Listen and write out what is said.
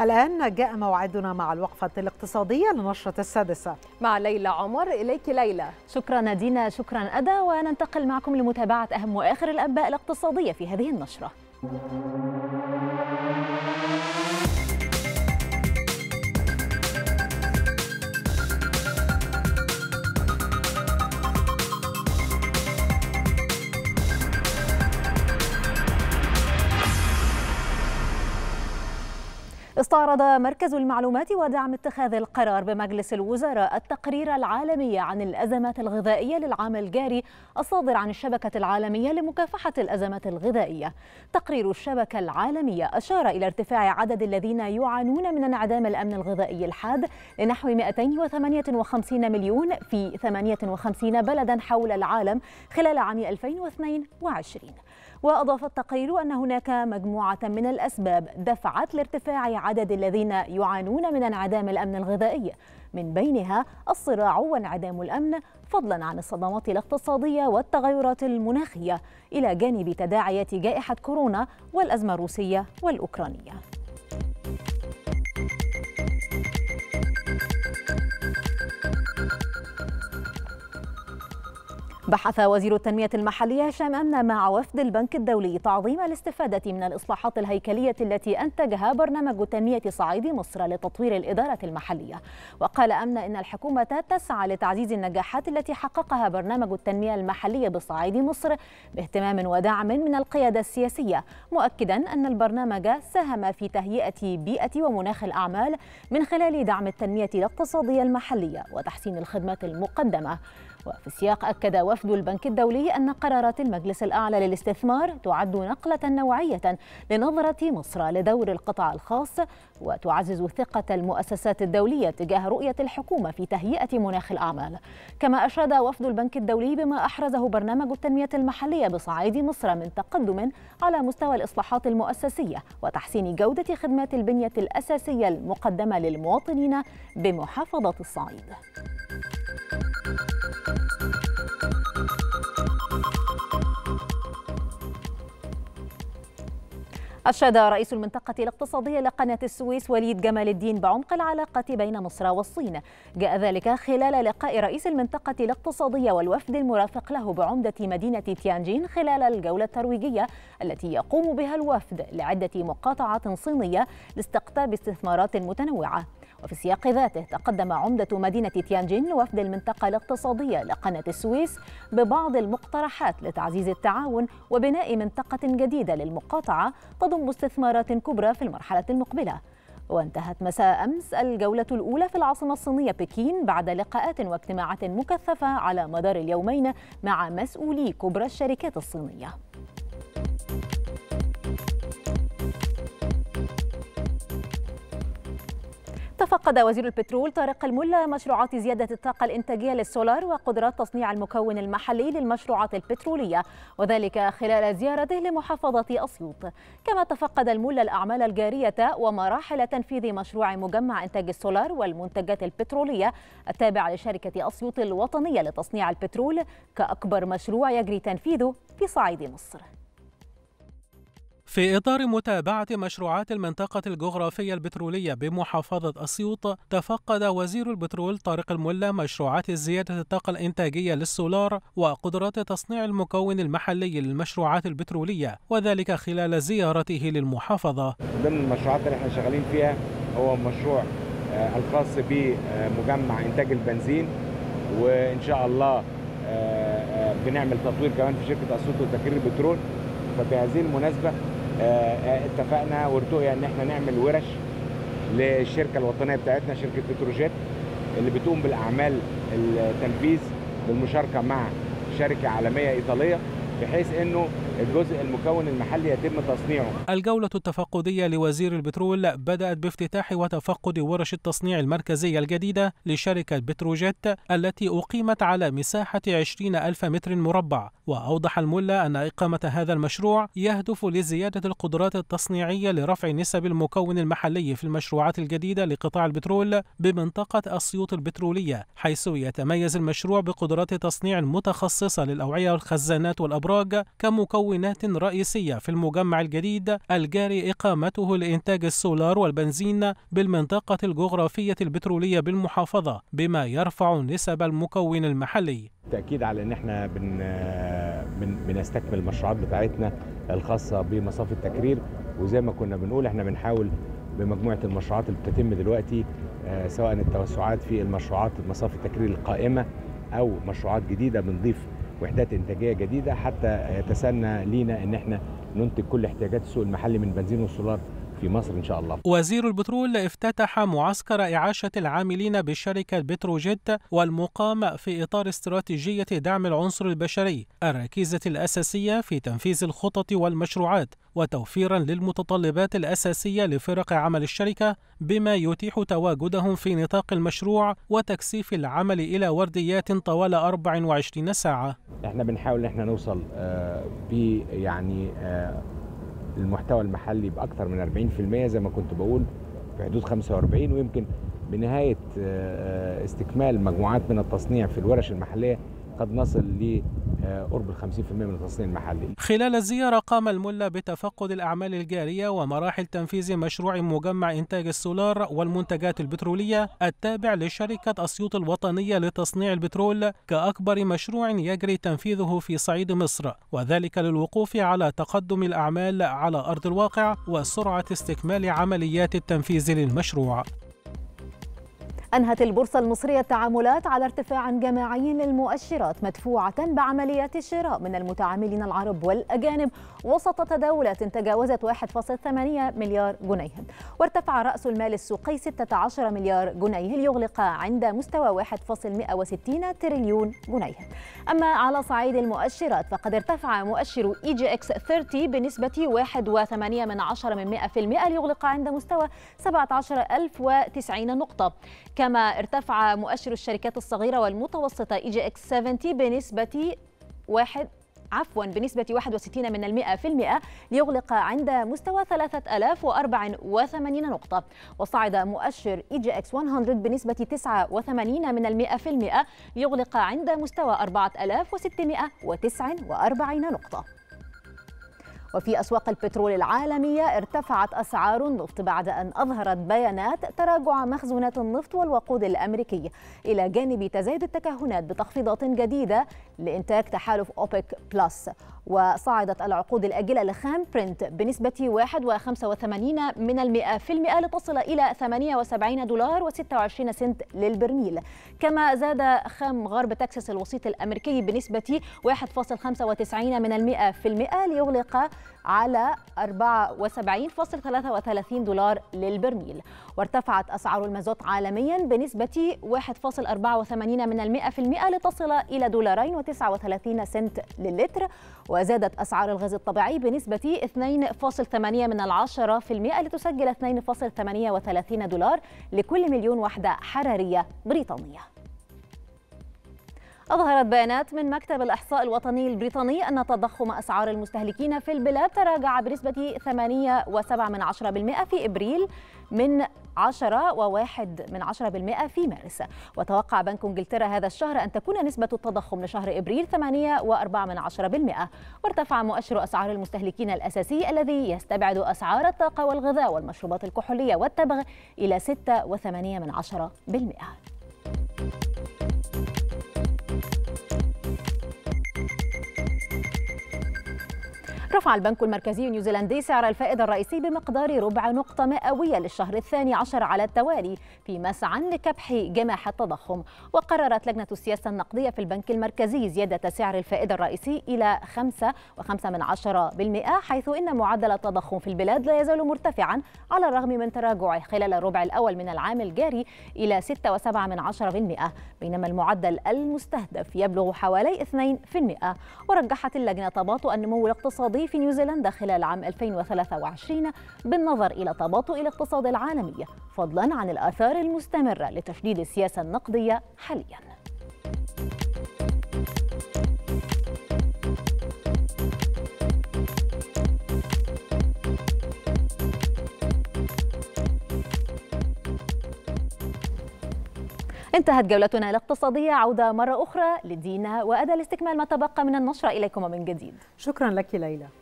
الآن جاء موعدنا مع الوقفة الاقتصادية لنشرة السادسة مع ليلى عمر إليك ليلى شكرا دينا شكرا أدا وننتقل معكم لمتابعة أهم وآخر الأنباء الاقتصادية في هذه النشرة استعرض مركز المعلومات ودعم اتخاذ القرار بمجلس الوزراء التقرير العالمي عن الأزمات الغذائية للعام الجاري الصادر عن الشبكة العالمية لمكافحة الأزمات الغذائية تقرير الشبكة العالمية أشار إلى ارتفاع عدد الذين يعانون من انعدام الأمن الغذائي الحاد لنحو 258 مليون في 58 بلدا حول العالم خلال عام 2022 وأضاف التقرير أن هناك مجموعة من الأسباب دفعت لارتفاع عدد الذين يعانون من انعدام الأمن الغذائي من بينها الصراع وانعدام الأمن فضلا عن الصدمات الاقتصادية والتغيرات المناخية إلى جانب تداعيات جائحة كورونا والأزمة الروسية والأوكرانية بحث وزير التنمية المحلية هشام أمن مع وفد البنك الدولي تعظيم الاستفادة من الإصلاحات الهيكلية التي أنتجها برنامج تنمية صعيد مصر لتطوير الإدارة المحلية وقال أمن إن الحكومة تسعى لتعزيز النجاحات التي حققها برنامج التنمية المحلية بصعيد مصر باهتمام ودعم من القيادة السياسية مؤكدا أن البرنامج ساهم في تهيئة بيئة ومناخ الأعمال من خلال دعم التنمية الاقتصادية المحلية وتحسين الخدمات المقدمة وفي السياق أكد وفد البنك الدولي أن قرارات المجلس الأعلى للاستثمار تعد نقلة نوعية لنظرة مصر لدور القطاع الخاص وتعزز ثقة المؤسسات الدولية تجاه رؤية الحكومة في تهيئة مناخ الأعمال كما أشاد وفد البنك الدولي بما أحرزه برنامج التنمية المحلية بصعيد مصر من تقدم على مستوى الإصلاحات المؤسسية وتحسين جودة خدمات البنية الأساسية المقدمة للمواطنين بمحافظة الصعيد. أشاد رئيس المنطقة الاقتصادية لقناة السويس وليد جمال الدين بعمق العلاقة بين مصر والصين جاء ذلك خلال لقاء رئيس المنطقة الاقتصادية والوفد المرافق له بعمدة مدينة تيانجين خلال الجولة الترويجية التي يقوم بها الوفد لعدة مقاطعات صينية لاستقطاب استثمارات متنوعة وفي السياق ذاته تقدم عمدة مدينة تيانجين وفد المنطقة الاقتصادية لقناة السويس ببعض المقترحات لتعزيز التعاون وبناء منطقة جديدة للمقاطعة تضم استثمارات كبرى في المرحلة المقبلة وانتهت مساء أمس الجولة الأولى في العاصمة الصينية بكين بعد لقاءات واجتماعات مكثفة على مدار اليومين مع مسؤولي كبرى الشركات الصينية تفقد وزير البترول طارق الملا مشروعات زيادة الطاقة الإنتاجية للسولار وقدرات تصنيع المكون المحلي للمشروعات البترولية وذلك خلال زيارته لمحافظة أسيوط كما تفقد الملا الأعمال الجارية ومراحل تنفيذ مشروع مجمع إنتاج السولار والمنتجات البترولية التابع لشركة أسيوط الوطنية لتصنيع البترول كأكبر مشروع يجري تنفيذه في صعيد مصر في إطار متابعة مشروعات المنطقة الجغرافية البترولية بمحافظة أسيوط تفقد وزير البترول طارق الملا مشروعات زيادة الطاقة الإنتاجية للسولار وقدرات تصنيع المكون المحلي للمشروعات البترولية وذلك خلال زيارته للمحافظة ضمن المشروعات اللي احنا شغالين فيها هو مشروع آه، الخاص بمجمع إنتاج البنزين وإن شاء الله آه، آه، بنعمل تطوير كمان في شركة أسيوط وتكرير البترول فبهذه المناسبة آه، آه، اتفقنا وارتقي ان احنا نعمل ورش للشركه الوطنيه بتاعتنا شركه بتروجيت اللي بتقوم بالاعمال التنفيذ بالمشاركه مع شركه عالميه ايطاليه بحيث انه الجزء المكون المحلي يتم تصنيعه الجولة التفقدية لوزير البترول بدأت بافتتاح وتفقد ورش التصنيع المركزية الجديدة لشركة بتروجيت التي أقيمت على مساحة 20 ألف متر مربع وأوضح الملا أن إقامة هذا المشروع يهدف لزيادة القدرات التصنيعية لرفع نسب المكون المحلي في المشروعات الجديدة لقطاع البترول بمنطقة أسيوط البترولية حيث يتميز المشروع بقدرات تصنيع متخصصة للأوعية والخزانات والأبراج كمكون مكونات رئيسية في المجمع الجديد الجاري إقامته لإنتاج السولار والبنزين بالمنطقة الجغرافية البترولية بالمحافظة بما يرفع نسب المكون المحلي بالتأكيد على أن احنا بن بنستكمل المشروعات بتاعتنا الخاصة بمصافي التكرير وزي ما كنا بنقول احنا بنحاول بمجموعة المشروعات اللي بتتم دلوقتي آه، سواء التوسعات في المشروعات مصافي التكرير القائمة أو مشروعات جديدة بنضيف وحدات انتاجيه جديده حتى يتسنى لينا ان احنا ننتج كل احتياجات السوق المحلي من بنزين والسولار في مصر إن شاء الله وزير البترول افتتح معسكر إعاشة العاملين بالشركة بتروجيت والمقام في إطار استراتيجية دعم العنصر البشري الركيزة الأساسية في تنفيذ الخطط والمشروعات وتوفيرا للمتطلبات الأساسية لفرق عمل الشركة بما يتيح تواجدهم في نطاق المشروع وتكثيف العمل إلى ورديات طوال 24 ساعة احنا بنحاول احنا نوصل آه، ب يعني آه، المحتوى المحلي باكثر من 40% زي ما كنت بقول في حدود 45 ويمكن بنهايه آه، آه، استكمال مجموعات من التصنيع في الورش المحليه قد نصل ل آه، قرب ال 50% من التصنيع المحلي. خلال الزيارة قام الملا بتفقد الأعمال الجارية ومراحل تنفيذ مشروع مجمع إنتاج السولار والمنتجات البترولية التابع لشركة أسيوط الوطنية لتصنيع البترول كأكبر مشروع يجري تنفيذه في صعيد مصر وذلك للوقوف على تقدم الأعمال على أرض الواقع وسرعة استكمال عمليات التنفيذ للمشروع. أنهت البورصة المصرية التعاملات على ارتفاع جماعي للمؤشرات مدفوعة بعمليات الشراء من المتعاملين العرب والأجانب وسط تداولات تجاوزت 1.8 مليار جنيه وارتفع رأس المال السوقي 16 مليار جنيه ليغلق عند مستوى 1.160 تريليون جنيه أما على صعيد المؤشرات فقد ارتفع مؤشر إي جي إكس 30 بنسبة 1.8 من 10 من 100% ليغلق عند مستوى 17090 نقطة كما ارتفع مؤشر الشركات الصغيرة والمتوسطة إي جي إكس 70 بنسبة واحد عفوا بنسبة 61 من المئة في المئة ليغلق عند مستوى 3084 نقطة وصعد مؤشر إي جي إكس 100 بنسبة 89 من المئة في المئة ليغلق عند مستوى 4649 نقطة وفي أسواق البترول العالمية ارتفعت أسعار النفط بعد أن أظهرت بيانات تراجع مخزونات النفط والوقود الأمريكي إلى جانب تزايد التكهنات بتخفيضات جديدة لإنتاج تحالف أوبك بلس وصعدت العقود الأجلة لخام برنت بنسبة 1.85 من المئة في المئة لتصل إلى 78 دولار و26 سنت للبرميل كما زاد خام غرب تكساس الوسيط الأمريكي بنسبة 1.95 من المئة في المئة ليغلق على 74.33 دولار للبرميل وارتفعت أسعار المازوت عالميا بنسبة 1.84 من المئة في المئة لتصل إلى دولارين و39 سنت للتر وزادت أسعار الغاز الطبيعي بنسبة 2.8 من العشرة في المئة لتسجل 2.38 دولار لكل مليون وحدة حرارية بريطانية أظهرت بيانات من مكتب الإحصاء الوطني البريطاني أن تضخم أسعار المستهلكين في البلاد تراجع بنسبة 8.7% في إبريل من 10.1% في مارس وتوقع بنك انجلترا هذا الشهر ان تكون نسبه التضخم لشهر ابريل 8.4 وارتفع مؤشر اسعار المستهلكين الاساسي الذي يستبعد اسعار الطاقه والغذاء والمشروبات الكحوليه والتبغ الى 6.8 رفع البنك المركزي النيوزيلندي سعر الفائدة الرئيسي بمقدار ربع نقطة مئوية للشهر الثاني عشر على التوالي في مسعى لكبح جماح التضخم وقررت لجنة السياسة النقدية في البنك المركزي زيادة سعر الفائدة الرئيسي إلى 5.5% حيث إن معدل التضخم في البلاد لا يزال مرتفعا على الرغم من تراجعه خلال الربع الأول من العام الجاري إلى 6.7% بينما المعدل المستهدف يبلغ حوالي 2% ورجحت اللجنة تباطؤ النمو الاقتصادي في نيوزيلندا خلال عام 2023 بالنظر إلى تباطؤ الاقتصاد العالمي فضلا عن الآثار المستمرة لتشديد السياسة النقدية حالياً انتهت جولتنا الاقتصادية عودة مرة أخرى لدينا وأدى لاستكمال ما تبقى من النشرة إليكم من جديد شكرا لك ليلى